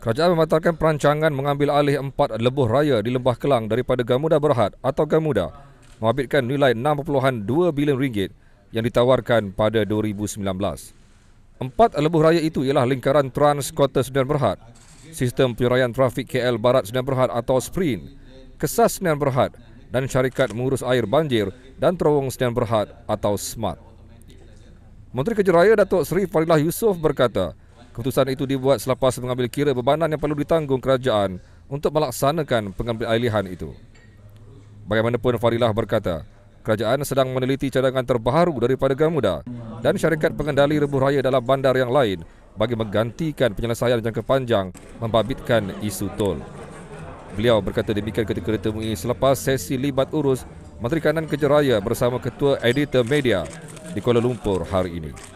Kerajaan membatalkan perancangan mengambil alih empat lebuh raya di Lembah Kelang daripada Gamuda Berhad atau Gamuda menghabitkan nilai 6.2 bilion ringgit yang ditawarkan pada 2019. Empat lebuh raya itu ialah lingkaran Trans Kota Sdn Berhad, sistem penyuraian trafik KL Barat Sdn Berhad atau Sprint, Kesas Sdn Berhad dan syarikat mengurus air banjir dan terowong Sdn Berhad atau Smart. Menteri Kerja Raya Datuk Seri Farilah Yusof berkata, keputusan itu dibuat selepas mengambil kira bebanan yang perlu ditanggung kerajaan untuk melaksanakan pengambilalihan itu. Bagaimanapun Farilah berkata, kerajaan sedang meneliti cadangan terbaru daripada Gamuda dan syarikat pengendali rebuh raya dalam bandar yang lain bagi menggantikan penyelesaian jangka panjang membabitkan isu tol. Beliau berkata demikian ketika ditemui selepas sesi libat urus Menteri Kanan Kerja Raya bersama Ketua Editor Media di Kuala Lumpur hari ini.